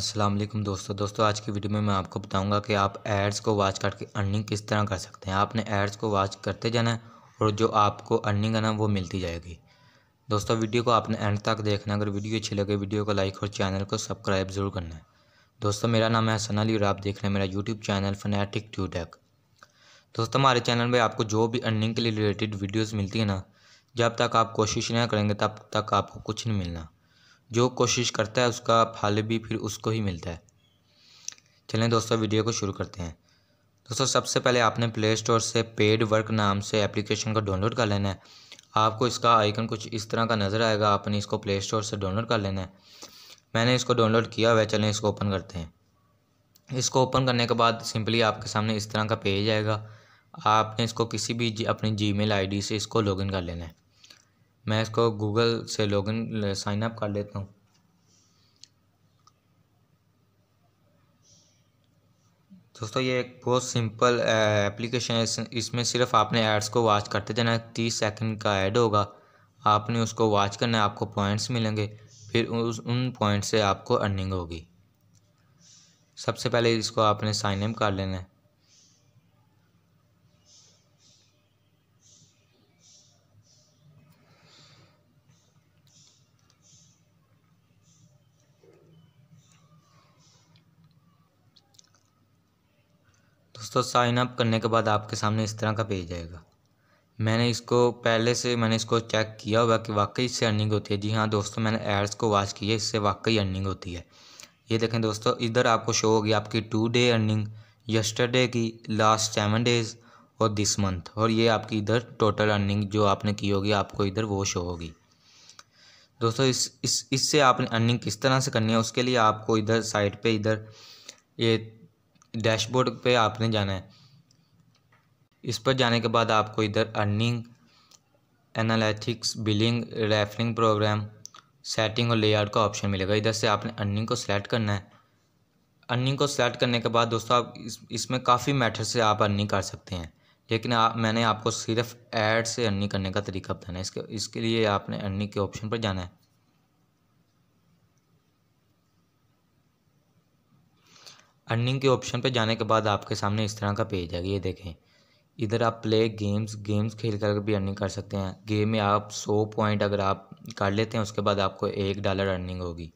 अस्सलाम वालेकुम दोस्तों दोस्तों आज की वीडियो में मैं आपको बताऊंगा कि आप एड्स को वॉच करके अर्निंग किस तरह कर सकते हैं आपने एड्स को वॉच करते जाना है और जो आपको अर्निंग है ना वो मिलती जाएगी दोस्तों वीडियो को आपने एंड तक देखना अगर वीडियो अच्छी लगे वीडियो को लाइक और चैनल को सब्सक्राइब ज़रूर करना है दोस्तों मेरा नाम है हसन अली और आप देख रहे हैं मेरा YouTube channel Fanatic to Tech दोस्तों हमारे चैनल में आपको जो भी अर्निंग के लिए रिलेटेड वीडियोज़ मिलती है ना जब तक आप कोशिश ना करेंगे तब तक आपको कुछ नहीं मिलना जो कोशिश करता है उसका फल भी फिर उसको ही मिलता है चलें दोस्तों वीडियो को शुरू करते हैं दोस्तों सबसे पहले आपने प्ले स्टोर से पेड वर्क नाम से एप्लीकेशन को डाउनलोड कर लेना है आपको इसका आइकन कुछ इस तरह का नज़र आएगा आपने इसको प्ले स्टोर से डाउनलोड कर लेना है मैंने इसको डाउनलोड किया हुआ है चलें इसको ओपन करते हैं इसको ओपन करने के बाद सिंपली आपके सामने इस तरह का पेज आएगा आपने इसको किसी भी जी, अपनी जी मेल से इसको लॉगिन कर लेना है मैं इसको गूगल से लॉगिन साइन अप कर लेता हूँ दोस्तों ये एक बहुत सिंपल एप्लीकेशन है इसमें सिर्फ आपने एड्स को वॉच करते जाना है तीस सेकेंड का ऐड होगा आपने उसको वॉच करना है आपको पॉइंट्स मिलेंगे फिर उस उन पॉइंट से आपको अर्निंग होगी सबसे पहले इसको आपने साइन इन कर लेना है दोस्तों साइन अप करने के बाद आपके सामने इस तरह का पेज आएगा मैंने इसको पहले से मैंने इसको चेक किया हुआ कि वाकई इससे अर्निंग होती है जी हाँ दोस्तों मैंने एड्स को वॉच किया इससे वाकई अर्निंग होती है ये देखें दोस्तों इधर आपको शो होगी आपकी टू डे अर्निंग यस्टरडे की लास्ट सेवन डेज़ और दिस मंथ और ये आपकी इधर टोटल अर्निंग जो आपने की होगी आपको इधर वो शो होगी दोस्तों इस इस इससे आपने अर्निंग किस तरह से करनी है उसके लिए आपको इधर साइड पे इधर ये डैशबोर्ड पे आपने जाना है इस पर जाने के बाद आपको इधर earning analytics billing referring program setting और लेआउट का ऑप्शन मिलेगा इधर से आपने अर्निंग को सिलेक्ट करना है अर्निंग को सिलेक्ट करने के बाद दोस्तों आप इस इसमें काफ़ी मैटर से आप अर्निंग कर सकते हैं लेकिन आप मैंने आपको सिर्फ ऐड से अर्निंग करने का तरीका बताना है इसके इसके लिए आपने अर्निंग के ऑप्शन पर जाना है अर्निंग के ऑप्शन पे जाने के बाद आपके सामने इस तरह का पेज है ये देखें इधर आप प्ले गेम्स गेम्स खेल कर भी अर्निंग कर सकते हैं गेम में आप सौ पॉइंट अगर आप कर लेते हैं उसके बाद आपको एक डॉलर अर्निंग होगी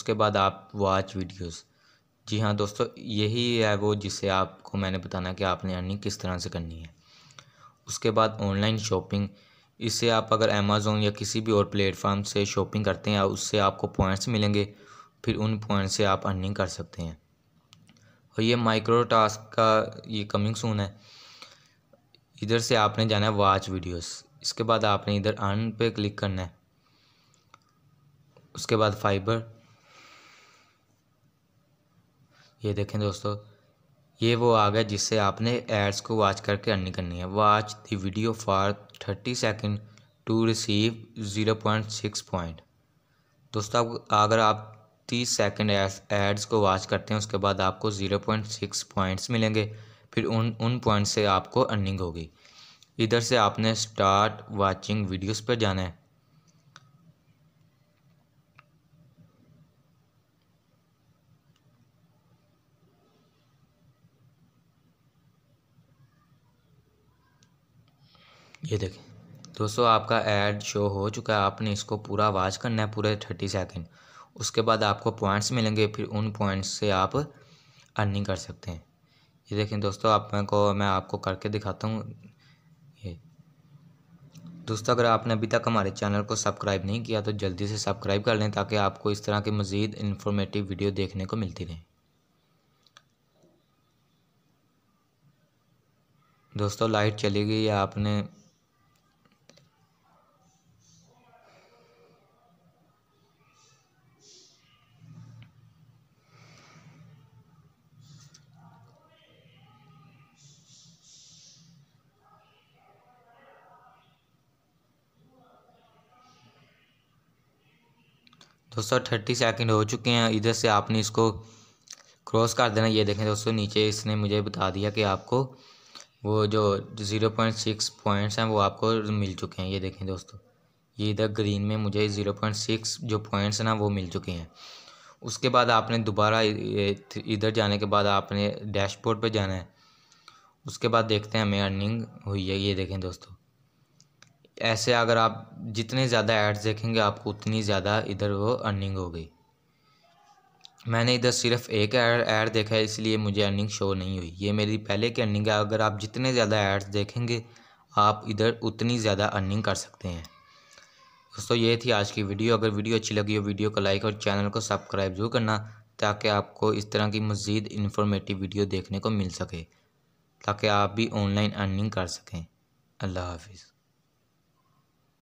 उसके बाद आप वॉच वीडियोस जी हाँ दोस्तों यही है वो जिसे आपको मैंने बताना कि आपने अर्निंग किस तरह से करनी है उसके बाद ऑनलाइन शॉपिंग इससे आप अगर अमेज़ोन या किसी भी और प्लेटफॉर्म से शॉपिंग करते हैं उससे आपको पॉइंट्स मिलेंगे फिर उन पॉइंट से आप अर्निंग कर सकते हैं और ये माइक्रो टास्क का ये कमिंग सून है इधर से आपने जाना है वॉच वीडियोस इसके बाद आपने इधर अर्न पे क्लिक करना है उसके बाद फाइबर ये देखें दोस्तों ये वो आ गया जिससे आपने एड्स को वॉच करके अर्निंग करनी है watch the video for thirty second to receive zero point six point दोस्तों आप अगर आप तीस सेकेंड एड्स को वॉच करते हैं उसके बाद आपको ज़ीरो पॉइंट सिक्स पॉइंट्स मिलेंगे फिर उन उन पॉइंट से आपको अर्निंग होगी इधर से आपने स्टार्ट वॉचिंग वीडियोस पर जाना है ये देखें दोस्तों आपका एड शो हो चुका है आपने इसको पूरा वाच करना है पूरे थर्टी सेकेंड उसके बाद आपको पॉइंट्स मिलेंगे फिर उन पॉइंट्स से आप अर्निंग कर सकते हैं ये देखें दोस्तों आप मैं को मैं आपको करके दिखाता हूँ ये दोस्तों अगर आपने अभी तक हमारे चैनल को सब्सक्राइब नहीं किया तो जल्दी से सब्सक्राइब कर लें ताकि आपको इस तरह की मज़ीद इन्फॉर्मेटिव वीडियो देखने को मिलती रहे दोस्तों लाइट चली गई या आपने दोस्तों थर्टी सेकेंड हो चुके हैं इधर से आपने इसको क्रॉस कर देना ये देखें दोस्तों नीचे इसने मुझे बता दिया कि आपको वो जो ज़ीरो पॉइंट सिक्स पॉइंट्स हैं वो आपको मिल चुके हैं ये देखें दोस्तों ये इधर ग्रीन में मुझे ज़ीरो पॉइंट सिक्स जो पॉइंट्स हैं ना वो मिल चुके हैं उसके बाद आपने दोबारा इधर जाने के बाद आपने डैशबोर्ड पर जाना है उसके बाद देखते हैं हमें अर्निंग हुई है ये देखें दोस्तों ऐसे अगर आप जितने ज़्यादा एड्स देखेंगे आपको उतनी ज़्यादा इधर वो अर्निंग हो गई मैंने इधर सिर्फ एक ऐड देखा है इसलिए मुझे अर्निंग शो नहीं हुई ये मेरी पहले की अर्निंग है अगर आप जितने ज़्यादा एड्स देखेंगे आप इधर उतनी ज़्यादा अर्निंग कर सकते हैं दोस्तों ये थी आज की वीडियो अगर वीडियो अच्छी लगी हो वीडियो को लाइक और चैनल को सब्सक्राइब जरूर करना ताकि आपको इस तरह की मज़ीद इन्फॉर्मेटिव वीडियो देखने को मिल सके ताकि आप भी ऑनलाइन अर्निंग कर सकें अल्लाह हाफिज़